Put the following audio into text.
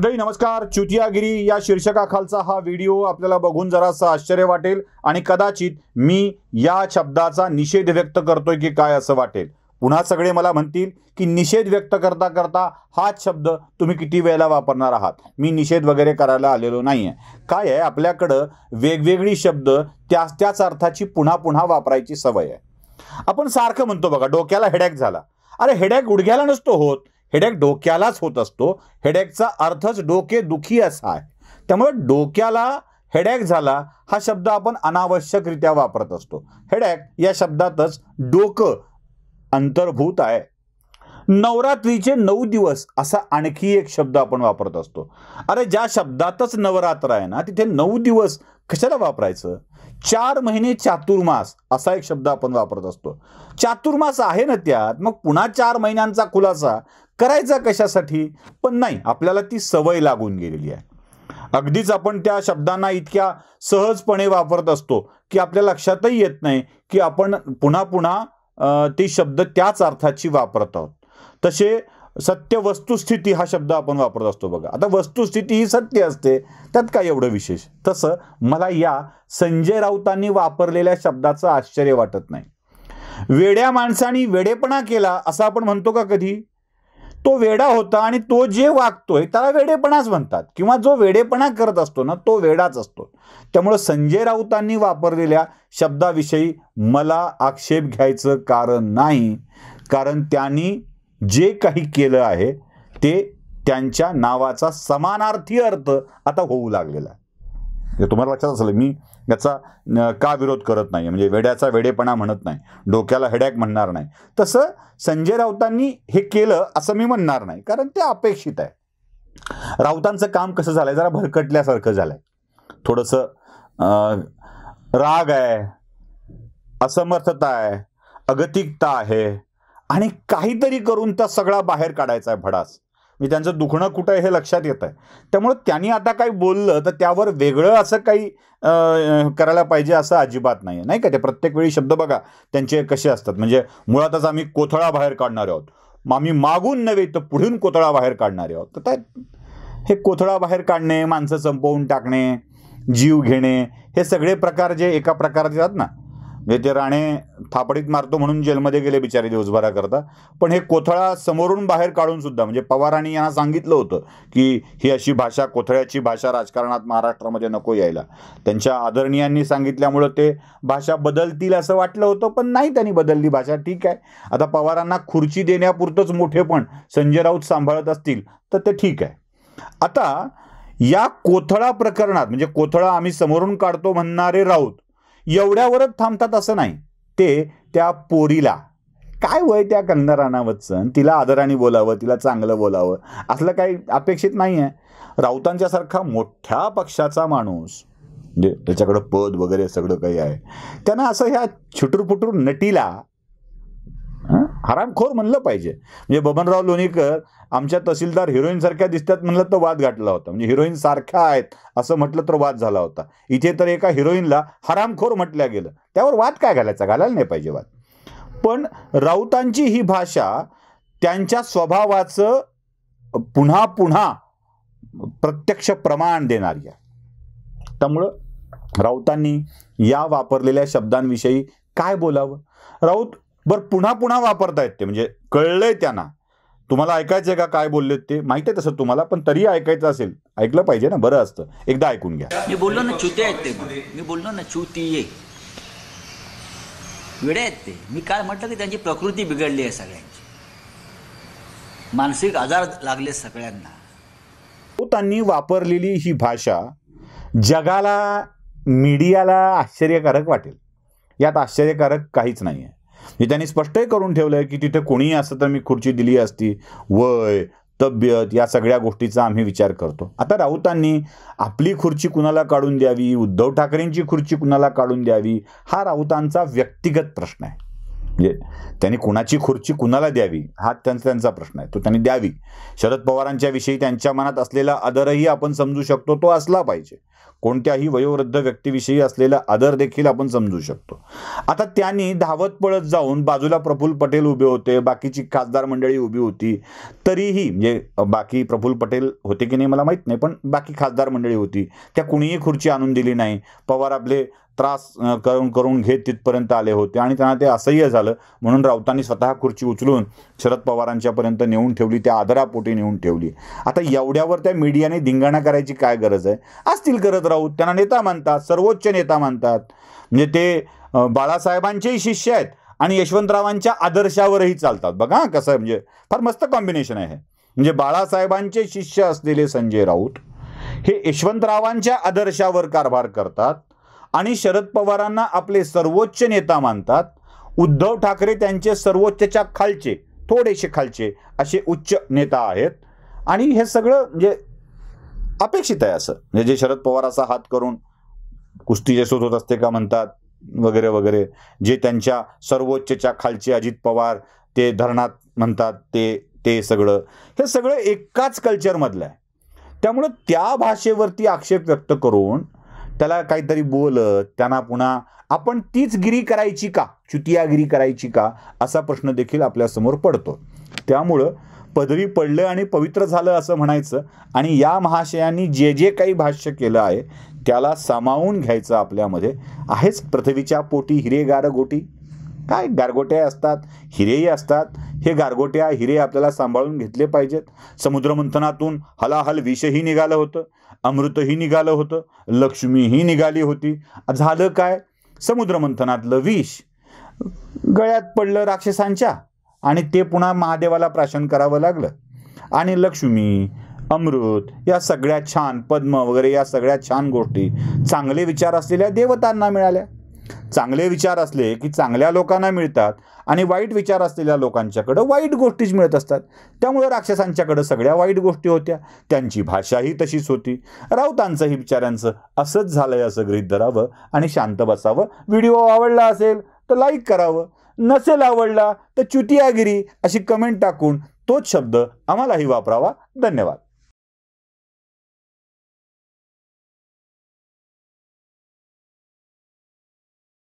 मंडळी नमस्कार चुतियागिरी या शीर्षकाखालचा हा व्हिडिओ आपल्याला बघून जरासं आश्चर्य वाटेल आणि कदाचित मी या शब्दाचा निषेध व्यक्त करतोय की काय असं वाटेल पुन्हा सगळे मला म्हणतील की निषेध व्यक्त करता करता हाच शब्द तुम्ही किती वेळेला वापरणार आहात मी निषेध वगैरे करायला आलेलो नाही आहे काय आहे आपल्याकडं वेगवेगळी शब्द त्याच त्याच अर्थाची पुन्हा पुन्हा वापरायची सवय आहे आपण सारखं म्हणतो बघा डोक्याला हेडॅक झाला अरे हेडॅक गुडघ्याला नसतो होत हेडेक डोक्यालाच होत असतो हेडेकचा अर्थच डोके दुखी असा आहे त्यामुळे डोक्याला हेडॅक झाला हा शब्द आपण अनावश्यकरित्या वापरत असतो हेडॅक या शब्दातच डोकं अंतर्भूत आहे नवरात्रीचे नऊ दिवस असा आणखी एक शब्द आपण वापरत असतो अरे ज्या शब्दातच नवरात्र आहे ना तिथे नऊ दिवस कशाला वापरायचं चार महिने चातुर्मास असा एक शब्द आपण वापरत असतो चातुर्मास आहे ना त्यात मग पुन्हा चार महिन्यांचा खुलासा करायचा कशासाठी पण नाही आपल्याला ती सवय लागून गेलेली आहे अगदीच आपण त्या शब्दांना इतक्या सहजपणे वापरत असतो की आपल्या लक्षातही येत नाही की आपण पुन्हा पुन्हा ते शब्द त्याच अर्थाची वापरत आहोत तसे सत्य वस्तुस्थिती हा शब्द आपण वापरत असतो बघा आता वस्तुस्थिती ही सत्य असते त्यात काय एवढं विशेष तसं मला या संजय राऊतांनी वापरलेल्या शब्दाचं आश्चर्य वाटत नाही वेड्या माणसाने वेडेपणा केला असं आपण म्हणतो का कधी तो वेडा होता आणि तो जे वागतोय त्याला वेडेपणाच म्हणतात किंवा जो वेडेपणा करत असतो ना तो वेडाच असतो त्यामुळं संजय राऊतांनी वापरलेल्या शब्दाविषयी मला आक्षेप घ्यायचं कारण नाही कारण त्यांनी जे काही केलं आहे ते त्यांच्या नावाचा समानार्थी अर्थ आता होऊ लागलेला आहे म्हणजे तुम्हाला लक्षात असेल मी याचा का विरोध करत नाही म्हणजे वेड्याचा वेडेपणा म्हणत नाही डोक्याला हेडॅक म्हणणार नाही तसं संजय राऊतांनी हे केलं असं मी म्हणणार नाही कारण ते अपेक्षित आहे राऊतांचं काम कसं झालंय जरा भरकटल्यासारखं झालंय थोडस राग आहे असमर्थता आहे अगतिकता आहे आणि काहीतरी करून त्या सगळा बाहेर काढायचा आहे भडास मी त्यांचं दुखणं कुठं हे लक्षात येत आहे त्यामुळं त्यांनी आता काही बोललं तर त्यावर वेगळं असं काही करायला पाहिजे असं अजिबात नाही आहे नाही का ते प्रत्येक वेळी शब्द बघा त्यांचे कसे असतात म्हणजे मुळातच आम्ही कोथळा बाहेर काढणारे आहोत आम्ही मागून नव्हे तर पुढून कोथळा बाहेर काढणारे आहोत तर हे कोथळा बाहेर काढणे माणसं संपवून टाकणे जीव घेणे हे सगळे प्रकार जे एका प्रकारात येतात ना म्हणजे ते राणे थापडीत मारतो म्हणून जेलमध्ये गेले बिचारे दिवसभराकरता पण हे कोथळा समोरून बाहेर काढून सुद्धा म्हणजे पवारांनी यांना सांगितलं होतं की ही अशी भाषा कोथळ्याची भाषा राजकारणात महाराष्ट्रामध्ये नको यायला त्यांच्या आदरणीयांनी सांगितल्यामुळं ते भाषा बदलतील असं वाटलं होतं पण नाही त्यांनी बदलली भाषा ठीक आहे आता पवारांना खुर्ची देण्यापुरतंच मोठेपण संजय राऊत सांभाळत असतील तर ते ठीक आहे आता या कोथळा प्रकरणात म्हणजे कोथळा आम्ही समोरून काढतो म्हणणारे राऊत एवढ्यावरच थांबतात असं नाही ते त्या पोरीला काय वय त्या कंगना राणावतचं तिला आदराने बोलावं तिला चांगलं बोलावं असलं काही अपेक्षित नाही आहे राऊतांच्यासारखा मोठ्या पक्षाचा माणूस म्हणजे त्याच्याकडं पद वगैरे सगळं काही आहे त्यांना असं ह्या छुटूरपुटूर नटीला हरामखोर म्हणलं पाहिजे म्हणजे बबनराव लोणीकर आमच्या तहसीलदार सारख्या दिसतात म्हणलं तर वाद गाठला होता म्हणजे हिरोईन सारख्या आहेत असं म्हटलं तर वाद झाला होता इथे तर एका हिरोईनला हरामखोर म्हटल्या गेलं त्यावर वाद काय घालायचा घालायला नाही पाहिजे वाद पण राऊतांची ही भाषा त्यांच्या स्वभावाचं पुन्हा पुन्हा प्रत्यक्ष प्रमाण देणारी आहे त्यामुळं राऊतांनी या वापरलेल्या शब्दांविषयी काय बोलावं राऊत बरं पुन्हा पुन्हा वापरतायत ते म्हणजे कळलंय त्यांना तुम्हाला ऐकायचंय का काय बोललेत ते माहित आहे तसं तुम्हाला पण तरी ऐकायचं असेल ऐकलं पाहिजे ना बरं असतं एकदा ऐकून घ्या मी बोललो ना चुते आहेत ते मी बोललो ना चुती ये वेळे आहेत ते मी काय म्हटलं की त्यांची प्रकृती बिघडली आहे सगळ्यांची मानसिक आजार लागले सगळ्यांना त्यांनी वापरलेली ही भाषा जगाला मीडियाला आश्चर्यकारक वाटेल यात आश्चर्यकारक काहीच नाही आहे म्हणजे त्यांनी स्पष्टही करून ठेवलंय की तिथे कोणीही असं तर मी खुर्ची दिली असती वय तब्येत या सगळ्या गोष्टीचा आम्ही विचार करतो आता राऊतांनी आपली खुर्ची कुणाला काढून द्यावी उद्धव ठाकरेंची खुर्ची कुणाला काढून द्यावी हा राऊतांचा व्यक्तिगत प्रश्न आहे म्हणजे त्यांनी कुणाची खुर्ची कुणाला द्यावी हा त्यांचा त्यांचा प्रश्न आहे तो त्यांनी द्यावी शरद पवारांच्या विषयी त्यांच्या मनात असलेला आदरही आपण समजू शकतो तो असला पाहिजे कोणत्याही वयोवृद्ध व्यक्तीविषयी असलेला आदर देखील आपण समजू शकतो आता त्यांनी धावत पळत जाऊन बाजूला प्रफुल्ल पटेल उभे होते बाकीची खासदार मंडळी उभी होती तरीही म्हणजे बाकी प्रफुल पटेल होते की नाही मला माहीत नाही पण बाकी खासदार मंडळी होती त्या कुणीही खुर्ची आणून दिली नाही पवार आपले त्रास करून करून घेत तिथपर्यंत आले होते आणि त्यांना ते असह्य झालं म्हणून राऊतांनी स्वतः खुर्ची उचलून शरद पवारांच्यापर्यंत नेऊन ठेवली त्या आदरापोटी नेऊन ठेवली आता एवढ्यावर त्या मीडियाने धिंगाणा करायची काय गरज आहे असतील करत राऊत त्यांना नेता मानतात सर्वोच्च नेता मानतात म्हणजे ते बाळासाहेबांचेही शिष्य आहेत आणि यशवंतरावांच्या आदर्शावरही चालतात बघा कसं आहे म्हणजे फार मस्त कॉम्बिनेशन आहे म्हणजे बाळासाहेबांचे शिष्य असलेले संजय राऊत हे यशवंतरावांच्या आदर्शावर कारभार करतात आणि शरद पवारांना आपले सर्वोच्च नेता मानतात उद्धव ठाकरे त्यांचे सर्वोच्चच्या खालचे थोडेसे खालचे असे उच्च नेता आहेत आणि हे सगळं म्हणजे अपेक्षित आहे असं म्हणजे जे शरद पवार असा हात करून कुस्ती जे होत असते का म्हणतात वगैरे वगैरे जे त्यांच्या सर्वोच्चच्या खालचे अजित पवार ते धरणात म्हणतात ते ते सगळं हे सगळं एकाच कल्चरमधलं आहे त्यामुळं त्या भाषेवरती आक्षेप व्यक्त करून त्याला काहीतरी बोल त्यांना पुन्हा आपण तीच गिरी करायची का चुतियागिरी करायची का असा प्रश्न देखील आपल्यासमोर पडतो त्यामुळं पदवी पडलं आणि पवित्र झालं असं म्हणायचं आणि या महाशयांनी जे जे काही भाष्य केलं आहे त्याला सामावून घ्यायचं आपल्यामध्ये आहेच पृथ्वीच्या पोटी हिरे गारगोटी काय गारगोट्या असतात हिरेही असतात हे गारगोट्या हिरे आपल्याला सांभाळून घेतले पाहिजेत समुद्रमंथनातून हलाहल विषही निघालं होतं अमृतही निघालं होतं ही निघाली होती झालं काय समुद्रमंथनातलं विष गळ्यात पडलं राक्षसांच्या आणि ते पुन्हा महादेवाला प्राशन करावं लागलं आणि लक्ष्मी अमृत या सगळ्या छान पद्म वगैरे या सगळ्या छान गोष्टी चांगले विचार असलेल्या देवतांना मिळाल्या चांगले विचार असले की चांगल्या लोकांना मिळतात आणि वाईट विचार असलेल्या लोकांच्याकडं वाईट गोष्टीच मिळत असतात त्यामुळे राक्षसांच्याकडं सगळ्या वाईट गोष्टी होत्या त्यांची भाषाही तशीच होती राऊतांचंही विचारांचं असंच झालंय असं गृहित धरावं आणि शांत बसावं व्हिडिओ आवडला असेल तर लाईक करावं नसेल आवडला तर चुतियागिरी अशी कमेंट टाकून तोच शब्द आम्हालाही वापरावा धन्यवाद